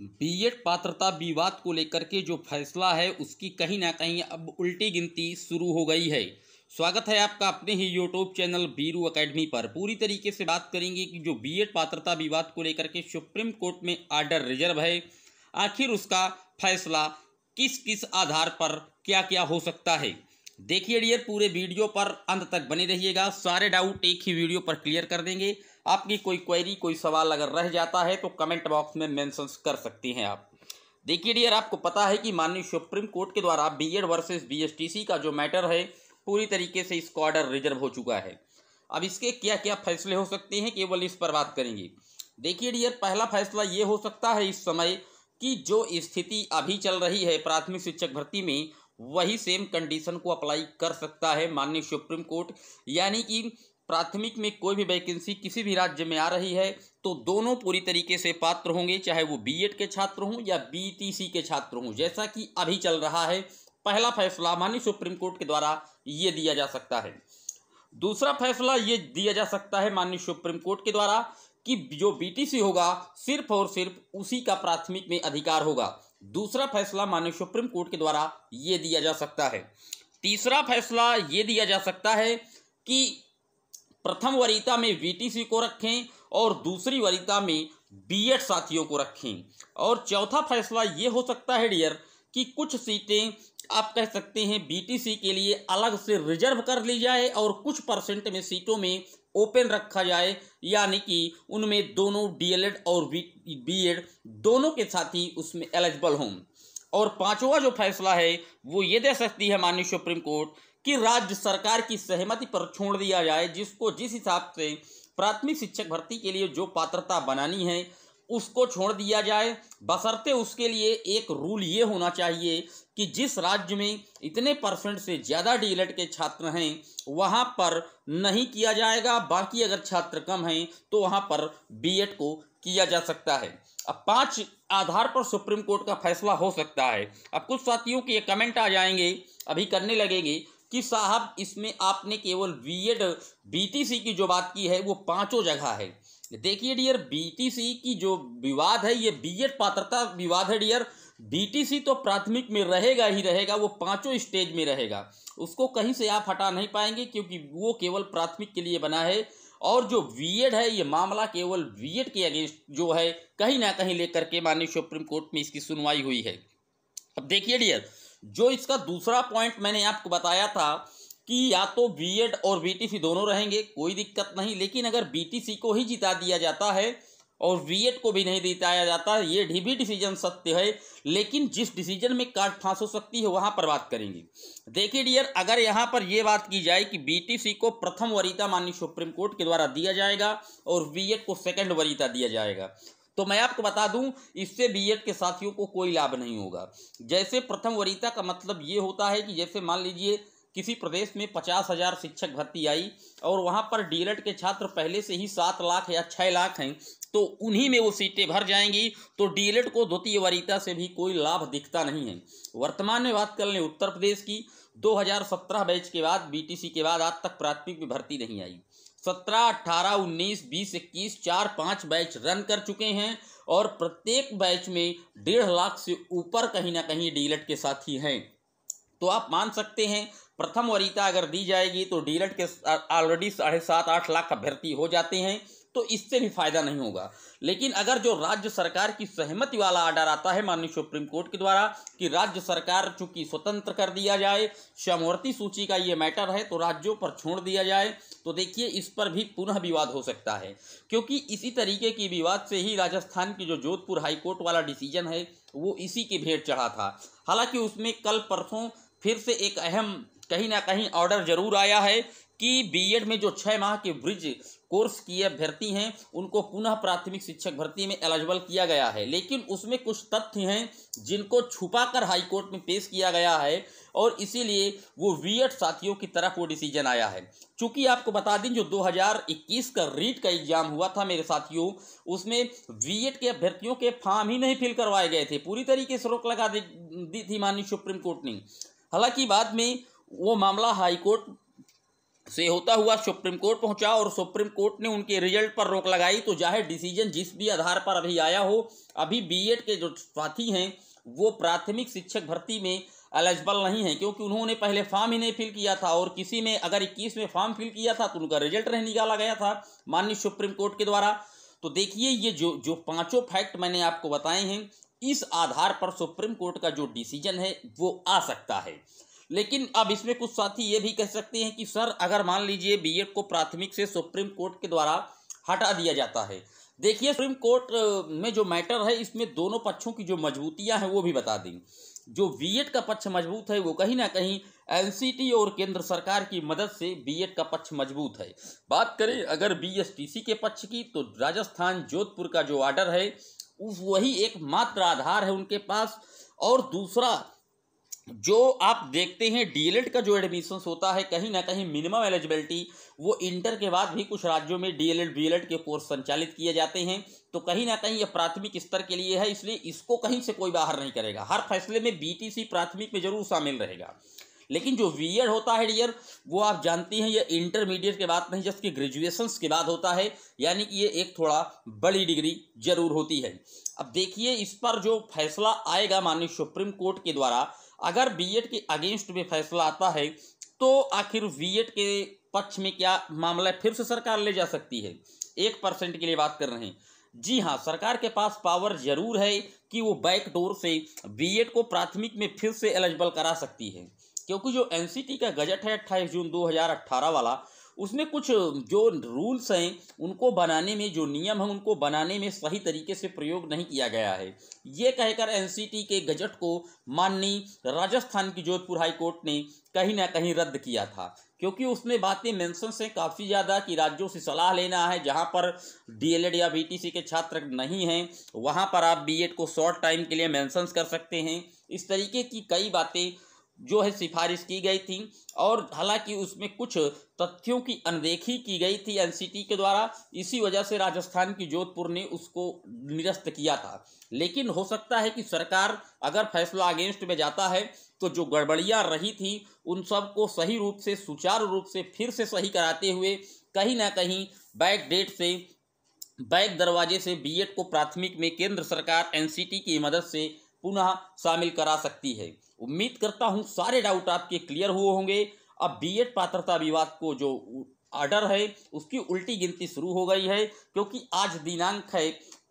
BEd पात्रता विवाद को लेकर के जो फैसला है उसकी कहीं ना कहीं अब उल्टी गिनती शुरू हो गई है स्वागत है आपका अपने ही यूट्यूब चैनल बीरू एकेडमी पर पूरी तरीके से बात करेंगे कि जो बीएड पात्रता विवाद को लेकर के सुप्रीम कोर्ट में आर्डर रिजर्व है आखिर उसका फैसला किस किस आधार पर क्या क्या हो सकता है देखिए डियर पूरे वीडियो पर अंत तक बने रहिएगा सारे डाउट एक ही वीडियो पर क्लियर कर देंगे आपकी कोई क्वेरी कोई सवाल अगर रह जाता है तो कमेंट बॉक्स में मेंशंस कर सकती हैं आप देखिए डियर आपको पता है कि माननीय सुप्रीम कोर्ट के द्वारा बी एड वर्सेज बी का जो मैटर है पूरी तरीके से इसका ऑर्डर रिजर्व हो चुका है अब इसके क्या क्या फैसले हो सकते हैं केवल इस पर बात करेंगे देखिए डियर पहला फैसला ये हो सकता है इस समय कि जो स्थिति अभी चल रही है प्राथमिक शिक्षक भर्ती में वही सेम कंडीशन को अप्लाई कर सकता है माननीय सुप्रीम कोर्ट यानी कि प्राथमिक में कोई भी वैकेंसी किसी भी राज्य में आ रही है तो दोनों पूरी तरीके से पात्र होंगे चाहे वो बीएड के छात्र हों या बीटीसी के छात्र हों जैसा कि अभी चल रहा है पहला फैसला माननीय सुप्रीम कोर्ट के द्वारा ये दिया जा सकता है दूसरा फैसला ये दिया जा सकता है माननीय सुप्रीम कोर्ट के द्वारा कि जो बीटीसी होगा सिर्फ और सिर्फ उसी का प्राथमिक में अधिकार होगा दूसरा फैसला माननीय सुप्रीम कोर्ट के द्वारा ये दिया जा सकता है तीसरा फैसला ये दिया जा सकता है कि प्रथम वरीता में वीटीसी को रखें और दूसरी वरीता में बीएड साथियों को रखें और चौथा फैसला ये हो सकता है डियर कि कुछ सीटें आप कह सकते हैं बीटीसी के लिए अलग से रिजर्व कर ली जाए और कुछ परसेंट में सीटों में ओपन रखा जाए यानी कि उनमें दोनों डीएलएड और बी दोनों के साथ ही उसमें एलिजिबल हों और पांचवा जो फैसला है वो ये दे सकती है माननीय सुप्रीम कोर्ट कि राज्य सरकार की सहमति पर छोड़ दिया जाए जिसको जिस हिसाब से प्राथमिक शिक्षक भर्ती के लिए जो पात्रता बनानी है उसको छोड़ दिया जाए बसरते उसके लिए एक रूल ये होना चाहिए कि जिस राज्य में इतने परसेंट से ज़्यादा डी के छात्र हैं वहाँ पर नहीं किया जाएगा बाकी अगर छात्र कम हैं तो वहाँ पर बी को किया जा सकता है अब पांच आधार पर सुप्रीम कोर्ट का फैसला हो सकता है अब कुछ साथियों के ये कमेंट आ जाएंगे अभी करने लगेंगे कि साहब इसमें आपने केवल बी एड की जो बात की है वो पांचों जगह है देखिए डियर बीटीसी की जो विवाद है ये बीएड पात्रता विवाद है डियर बीटीसी तो प्राथमिक में रहेगा ही रहेगा वो पांचों स्टेज में रहेगा उसको कहीं से आप हटा नहीं पाएंगे क्योंकि वो केवल प्राथमिक के लिए बना है और जो वीएड है ये मामला केवल वीएड के अगेंस्ट जो है कहीं ना कहीं लेकर के माननीय सुप्रीम कोर्ट में इसकी सुनवाई हुई है अब देखिए डियर जो इसका दूसरा पॉइंट मैंने आपको बताया था कि या तो एड और बीटीसी दोनों रहेंगे कोई दिक्कत नहीं लेकिन अगर बीटीसी को ही जिता दिया जाता है और एड को भी नहीं जिताया जाता ये भी डिसीजन सत्य है लेकिन जिस डिसीजन में काट फांस हो सकती है वहाँ पर बात करेंगे देखिए डियर अगर यहाँ पर यह बात की जाए कि बीटीसी को प्रथम वरीता माननीय सुप्रीम कोर्ट के द्वारा दिया जाएगा और एड को सेकेंड वरीता दिया जाएगा तो मैं आपको बता दूं इससे बीएड के साथियों को कोई लाभ नहीं होगा जैसे प्रथम वरीयता का मतलब ये होता है कि जैसे मान लीजिए किसी प्रदेश में पचास हजार शिक्षक भर्ती आई और वहाँ पर डीएलएड के छात्र पहले से ही सात लाख या छः लाख हैं तो उन्हीं में वो सीटें भर जाएंगी तो डीएलएड को द्वितीय वरीयता से भी कोई लाभ दिखता नहीं है वर्तमान में बात कर लें उत्तर प्रदेश की 2017 बैच के बाद बीटीसी के बाद आज तक प्राथमिक में भर्ती नहीं आई सत्रह अट्ठारह उन्नीस बीस इक्कीस चार पाँच बैच रन कर चुके हैं और प्रत्येक बैच में डेढ़ लाख से ऊपर कहीं ना कहीं डीलट के साथी हैं तो आप मान सकते हैं प्रथम वरीता अगर दी जाएगी तो डीलट के ऑलरेडी साढ़े सात आठ लाख अभ्यर्थी हो जाते हैं तो इससे भी फायदा नहीं होगा लेकिन अगर जो राज्य सरकार की सहमति वाला आर्डर आता है माननीय सुप्रीम कोर्ट के द्वारा कि राज्य सरकार चूंकि स्वतंत्र कर दिया जाए समवर्ती सूची का ये मैटर है तो राज्यों पर छोड़ दिया जाए तो देखिए इस पर भी पुनः विवाद हो सकता है क्योंकि इसी तरीके की विवाद से ही राजस्थान की जो जोधपुर हाईकोर्ट वाला डिसीजन है वो इसी की भेंट चढ़ा था हालांकि उसमें कल परसों फिर से एक अहम कहीं ना कहीं ऑर्डर जरूर आया है कि बीएड में जो छः माह के ब्रिज कोर्स किए अभ्यर्थी हैं उनको पुनः प्राथमिक शिक्षक भर्ती में एलिजिबल किया गया है लेकिन उसमें कुछ तथ्य हैं जिनको छुपाकर हाईकोर्ट में पेश किया गया है और इसीलिए वो वीएड साथियों की तरफ वो डिसीजन आया है चूंकि आपको बता दें जो 2021 का रीट का एग्जाम हुआ था मेरे साथियों उसमें वीएड के अभ्यर्थियों के फॉर्म ही नहीं फिल करवाए गए थे पूरी तरीके से रोक लगा दी थी माननीय सुप्रीम कोर्ट ने हालांकि बाद में वो मामला हाईकोर्ट से होता हुआ सुप्रीम कोर्ट पहुंचा और सुप्रीम कोर्ट ने उनके रिजल्ट पर रोक लगाई तो जाहिर डिसीजन जिस भी आधार पर अभी आया हो अभी बीएड के जो साथी हैं वो प्राथमिक शिक्षक भर्ती में एलिजिबल नहीं है क्योंकि उन्होंने पहले फॉर्म ही नहीं फिल किया था और किसी में अगर इक्कीस में फॉर्म फिल किया था तो उनका रिजल्ट नहीं निकाला गया था माननीय सुप्रीम कोर्ट के द्वारा तो देखिए ये जो जो पांचों फैक्ट मैंने आपको बताए हैं इस आधार पर सुप्रीम कोर्ट का जो डिसीजन है वो आ सकता है लेकिन अब इसमें कुछ साथी ये भी कह सकते हैं कि सर अगर मान लीजिए बीएड को प्राथमिक से सुप्रीम कोर्ट के द्वारा हटा दिया जाता है देखिए सुप्रीम कोर्ट में जो मैटर है इसमें दोनों पक्षों की जो मजबूतियां हैं वो भी बता दें जो बीएड का पक्ष मजबूत है वो कहीं ना कहीं एनसीटी और केंद्र सरकार की मदद से बीएड का पक्ष मजबूत है बात करें अगर बीएसटीसी के पक्ष की तो राजस्थान जोधपुर का जो ऑर्डर है वही वही एकमात्र आधार है उनके पास और दूसरा जो आप देखते हैं डीएलएड e का जो एडमिशन्स होता है कहीं ना कहीं मिनिमम एलिजिबिलिटी वो इंटर के बाद भी कुछ राज्यों में डीएलएड बीएलएड e e के कोर्स संचालित किए जाते हैं तो कहीं ना कहीं यह प्राथमिक स्तर के लिए है इसलिए इसको कहीं से कोई बाहर नहीं करेगा हर फैसले में बीटीसी प्राथमिक में जरूर शामिल रहेगा लेकिन जो वी होता है डियर वो आप जानती हैं ये इंटरमीडिएट के बाद नहीं जबकि ग्रेजुएशंस के बाद होता है यानी कि ये एक थोड़ा बड़ी डिग्री जरूर होती है अब देखिए इस पर जो फैसला आएगा माननीय सुप्रीम कोर्ट के द्वारा अगर बीएड के अगेंस्ट में फैसला आता है तो आखिर बीएड के पक्ष में क्या मामला फिर से सरकार ले जा सकती है एक परसेंट के लिए बात कर रहे हैं जी हाँ सरकार के पास पावर जरूर है कि वो बैकडोर से बीएड को प्राथमिक में फिर से एलिजिबल करा सकती है क्योंकि जो एनसीटी का गजट है अट्ठाईस जून 2018 वाला उसमें कुछ जो रूल्स हैं उनको बनाने में जो नियम हैं उनको बनाने में सही तरीके से प्रयोग नहीं किया गया है ये कहकर एनसीटी के गजट को माननीय राजस्थान की जोधपुर हाईकोर्ट ने कहीं ना कहीं रद्द किया था क्योंकि उसमें बातें मेंशन से काफ़ी ज़्यादा कि राज्यों से सलाह लेना है जहाँ पर डीएलएड या बीटीसी के छात्र नहीं हैं वहाँ पर आप बीएड को शॉर्ट टाइम के लिए मैंसन्स कर सकते हैं इस तरीके की कई बातें जो है सिफारिश की गई थी और हालांकि उसमें कुछ तथ्यों की अनदेखी की गई थी एनसीटी के द्वारा इसी वजह से राजस्थान की जोधपुर ने उसको निरस्त किया था लेकिन हो सकता है कि सरकार अगर फैसला अगेंस्ट में जाता है तो जो गड़बड़ियाँ रही थी उन सब को सही रूप से सुचारू रूप से फिर से सही कराते हुए कहीं ना कहीं बैक डेट से बैक दरवाजे से बी को प्राथमिक में केंद्र सरकार एन की मदद से पुनः शामिल करा सकती है उम्मीद करता हूँ सारे डाउट आपके क्लियर हुए होंगे अब बीएड पात्रता विवाद को जो आर्डर है उसकी उल्टी गिनती शुरू हो गई है क्योंकि आज दिनांक है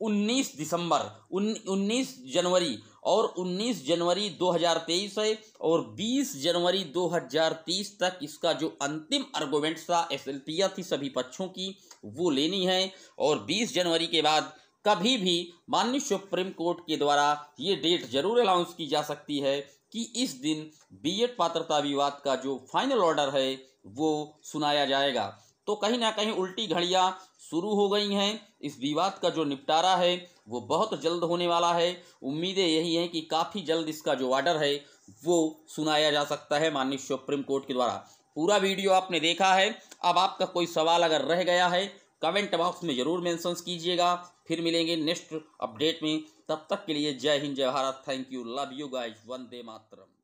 19 दिसंबर 19 जनवरी और 19 जनवरी 2023 है और 20 जनवरी 2030 तक इसका जो अंतिम आर्गूमेंट था एस थी सभी पक्षों की वो लेनी है और 20 जनवरी के बाद कभी भी माननीय सुप्रीम कोर्ट के द्वारा ये डेट जरूर अनाउंस की जा सकती है कि इस दिन बीएड पात्रता विवाद का जो फाइनल ऑर्डर है वो सुनाया जाएगा तो कहीं ना कहीं उल्टी घड़ियाँ शुरू हो गई हैं इस विवाद का जो निपटारा है वो बहुत जल्द होने वाला है उम्मीदें यही हैं कि काफ़ी जल्द इसका जो ऑर्डर है वो सुनाया जा सकता है माननीय सुप्रीम कोर्ट के द्वारा पूरा वीडियो आपने देखा है अब आपका कोई सवाल अगर रह गया है कमेंट बॉक्स में ज़रूर मेंशंस कीजिएगा फिर मिलेंगे नेक्स्ट अपडेट में तब तक के लिए जय हिंद जय Bharat thank you love you guys वंदे मातरम